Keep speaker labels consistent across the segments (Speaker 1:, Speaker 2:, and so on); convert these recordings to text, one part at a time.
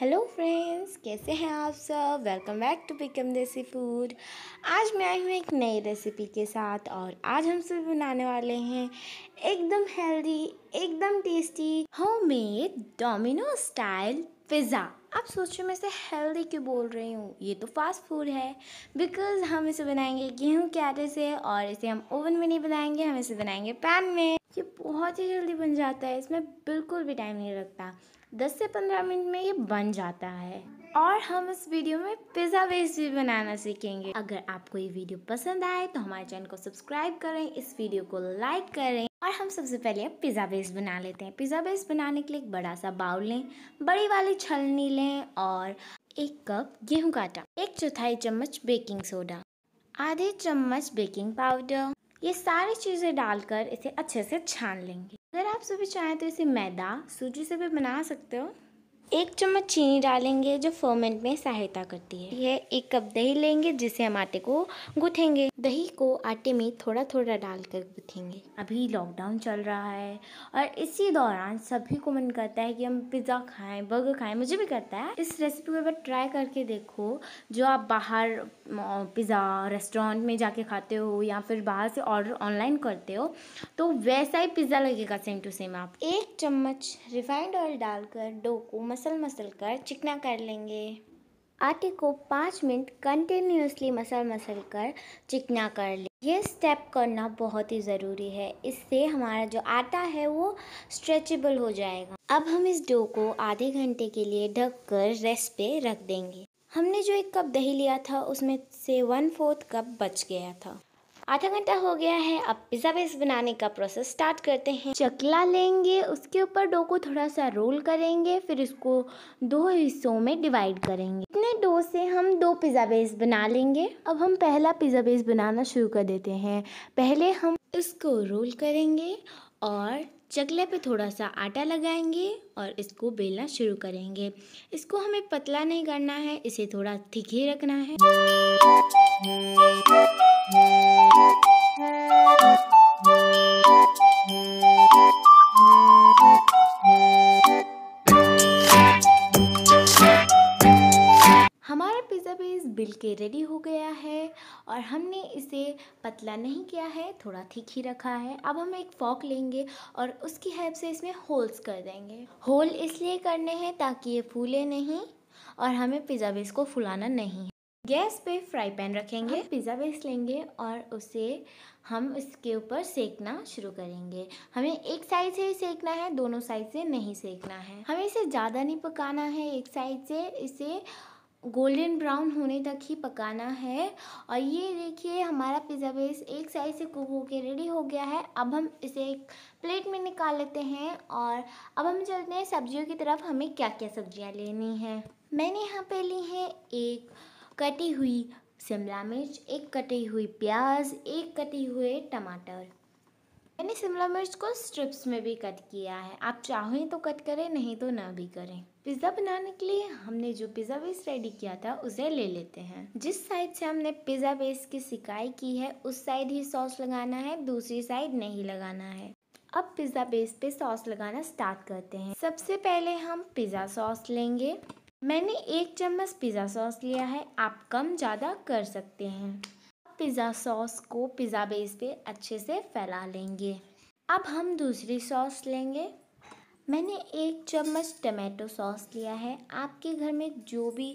Speaker 1: hello friends कैसे हैं आप सब welcome back to become desi food आज मैं आई हूँ एक नई रेसिपी के साथ और आज हम सब बनाने वाले हैं एकदम हेल्दी एकदम tasty homemade domino style pizza आप सोचो मैं इसे हेल्दी क्यों बोल रही हूँ ये तो फास्ट फूड है बिकॉज हम इसे बनाएंगे गेहूँ के आटे से और इसे हम ओवन में नहीं बनाएंगे हम इसे बनाएंगे पैन में ये बहुत ही जल्दी बन जाता है इसमें बिल्कुल भी टाइम नहीं लगता 10 से 15 मिनट में ये बन जाता है और हम इस वीडियो में पिज़्ज़ा बेस भी बनाना सीखेंगे अगर आपको ये वीडियो पसंद आए तो हमारे चैनल को सब्सक्राइब करें इस वीडियो को लाइक करें और हम सबसे पहले अब पिज़्ज़ा बेस बना लेते हैं पिज़्ज़ा बेस बनाने के लिए एक बड़ा सा बाउल लें बड़ी वाली छलनी लें और एक कप गेहूं का आटा एक चौथाई चम्मच बेकिंग सोडा आधे चम्मच बेकिंग पाउडर ये सारी चीज़ें डालकर इसे अच्छे से छान लेंगे अगर आप सभी चाहें तो इसे मैदा सूजी से भी बना सकते हो एक चम्मच चीनी डालेंगे जो फर्मेंट में सहायता करती है यह एक कप दही लेंगे जिसे हम आटे को गुथेंगे दही को आटे में थोड़ा थोड़ा डालकर गुथेंगे अभी लॉकडाउन चल रहा है और इसी दौरान सभी को मन करता है कि हम पिज़्ज़ा खाएं बर्गर खाएं मुझे भी करता है इस रेसिपी को एक ट्राई करके देखो जो आप बाहर पिज़्ज़ा रेस्टोरेंट में जाके खाते हो या फिर बाहर से ऑर्डर ऑनलाइन करते हो तो वैसा ही पिज़्ज़ा लगेगा सेम टू सेम आप एक चम्मच रिफाइंड ऑयल डालकर डो को मसल मसल कर चिकना कर लेंगे आटे को पाँच मिनट कंटिन्यूसली मसल मसल कर चिकना कर ले ये स्टेप करना बहुत ही ज़रूरी है इससे हमारा जो आटा है वो स्ट्रेचेबल हो जाएगा अब हम इस डो को आधे घंटे के लिए ढक कर रेस्ट पे रख देंगे हमने जो एक कप दही लिया था उसमें से वन फोर्थ कप बच गया था आधा घंटा हो गया है अब पिज़्ज़ा बेस बनाने का प्रोसेस स्टार्ट करते हैं चकला लेंगे उसके ऊपर डो को थोड़ा सा रोल करेंगे फिर इसको दो हिस्सों में डिवाइड करेंगे इतने डो से हम दो पिज़्ज़ा बेस बना लेंगे अब हम पहला पिज़्ज़ा बेस बनाना शुरू कर देते हैं पहले हम इसको रोल करेंगे और चकले पे थोड़ा सा आटा लगाएंगे और इसको बेलना शुरू करेंगे इसको हमें पतला नहीं करना है इसे थोड़ा थिक ही रखना है पिज़्ज़ा बेस बिल के रेडी हो गया है और हमने इसे पतला नहीं किया है थोड़ा ठीक ही रखा है अब हम एक फॉक लेंगे और उसकी हेल्प से इसमें होल्स कर देंगे होल इसलिए करने हैं ताकि ये फूले नहीं और हमें पिज़्ज़ा बेस को फुलाना नहीं है गैस पे फ्राई पैन रखेंगे पिज़्ज़ा बेस लेंगे और उसे हम इसके ऊपर सेकना शुरू करेंगे हमें एक साइड से ही सेकना है दोनों साइड से नहीं सेकना है हमें इसे ज़्यादा नहीं पकाना है एक साइड से इसे गोल्डन ब्राउन होने तक ही पकाना है और ये देखिए हमारा पिज़्ज़ा बेस एक साइड से कुक होकर रेडी हो गया है अब हम इसे एक प्लेट में निकाल लेते हैं और अब हम चलते हैं सब्जियों की तरफ हमें क्या क्या सब्जियाँ लेनी है मैंने यहाँ पे ली है एक कटी हुई शिमला मिर्च एक कटी हुई प्याज एक कटे हुए टमाटर मैंने शिमला मिर्च को स्ट्रिप्स में भी कट किया है आप चाहें तो कट करें नहीं तो ना भी करें पिज़्ज़ा बनाने के लिए हमने जो पिज़्ज़ा बेस रेडी किया था उसे ले लेते हैं जिस साइड से हमने पिज़्ज़ा बेस की सिकाई की है उस साइड ही सॉस लगाना है दूसरी साइड नहीं लगाना है अब पिज़्ज़ा बेस पे सॉस लगाना स्टार्ट करते हैं सबसे पहले हम पिज़्ज़ा सॉस लेंगे मैंने एक चम्मच पिज़्ज़ा सॉस लिया है आप कम ज़्यादा कर सकते हैं पिज़्ज़ा सॉस को पिज़्ज़ा बेस पे अच्छे से फैला लेंगे अब हम दूसरी सॉस लेंगे मैंने एक चम्मच टमाटो सॉस लिया है आपके घर में जो भी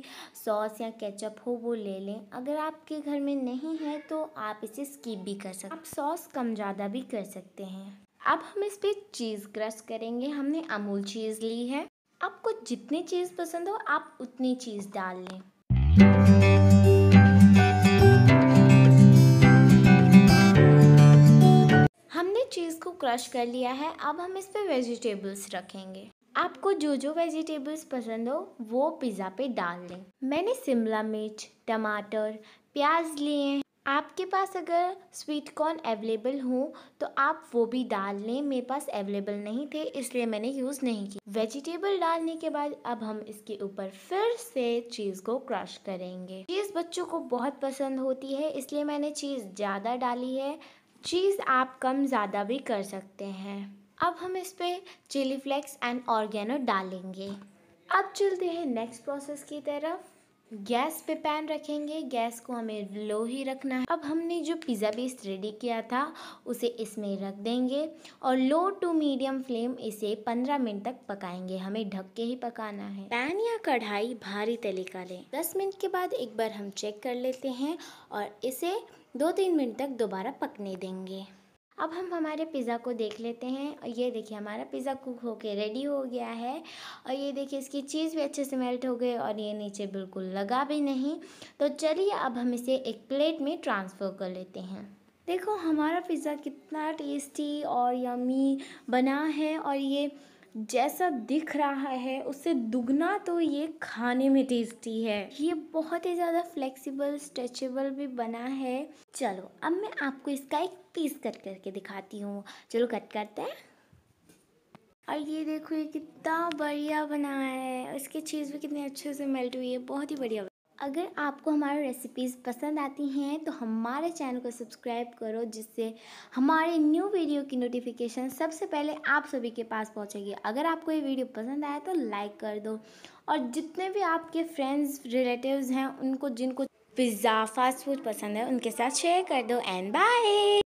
Speaker 1: सॉस या केचप हो वो ले लें अगर आपके घर में नहीं है तो आप इसे स्किप भी कर सकते आप सॉस कम ज़्यादा भी कर सकते हैं अब हम इस पर चीज़ क्रश करेंगे हमने अमूल चीज़ ली है आपको जितनी चीज़ पसंद हो आप उतनी चीज़ डाल लें हमने चीज़ को क्रश कर लिया है अब हम इस पे वेजिटेबल्स रखेंगे आपको जो जो वेजिटेबल्स पसंद हो वो पिज़्ज़ा पे डाल लें मैंने शिमला मिर्च टमाटर प्याज लिए आपके पास अगर स्वीट कॉर्न अवेलेबल हो तो आप वो भी डाल लें मेरे पास अवेलेबल नहीं थे इसलिए मैंने यूज़ नहीं की वेजिटेबल डालने के बाद अब हम इसके ऊपर फिर से चीज़ को क्रश करेंगे चीज़ बच्चों को बहुत पसंद होती है इसलिए मैंने चीज़ ज़्यादा डाली है चीज़ आप कम ज़्यादा भी कर सकते हैं अब हम इस पर चिली फ्लेक्स एंड ऑर्गेनो डालेंगे अब चलते हैं नेक्स्ट प्रोसेस की तरफ गैस पे पैन रखेंगे गैस को हमें लो ही रखना है अब हमने जो पिज़्ज़ा बेस रेडी किया था उसे इसमें रख देंगे और लो टू मीडियम फ्लेम इसे 15 मिनट तक पकाएंगे हमें ढक के ही पकाना है पैन या कढ़ाई भारी तले का लें दस मिनट के बाद एक बार हम चेक कर लेते हैं और इसे दो तीन मिनट तक दोबारा पकने देंगे अब हम हमारे पिज़्ज़ा को देख लेते हैं और ये देखिए हमारा पिज़्ज़ा कुक होके रेडी हो गया है और ये देखिए इसकी चीज़ भी अच्छे से मेल्ट हो गई और ये नीचे बिल्कुल लगा भी नहीं तो चलिए अब हम इसे एक प्लेट में ट्रांसफ़र कर लेते हैं देखो हमारा पिज़्ज़ा कितना टेस्टी और यमी बना है और ये जैसा दिख रहा है उससे दुगना तो ये खाने में टेस्टी है ये बहुत ही ज़्यादा फ्लेक्सिबल स्ट्रेचेबल भी बना है चलो अब मैं आपको इसका एक पीस कट कर करके दिखाती हूँ चलो कट करते हैं और ये देखो ये कितना बढ़िया बना है इसके चीज़ भी कितने अच्छे से मेल्ट हुई है बहुत ही बढ़िया अगर आपको हमारी रेसिपीज़ पसंद आती हैं तो हमारे चैनल को सब्सक्राइब करो जिससे हमारे न्यू वीडियो की नोटिफिकेशन सबसे पहले आप सभी के पास पहुंचेगी अगर आपको ये वीडियो पसंद आया तो लाइक कर दो और जितने भी आपके फ्रेंड्स रिलेटिव्स हैं उनको जिनको पिज़्ज़ा फास्ट फूड पसंद है उनके साथ शेयर कर दो एंड बाय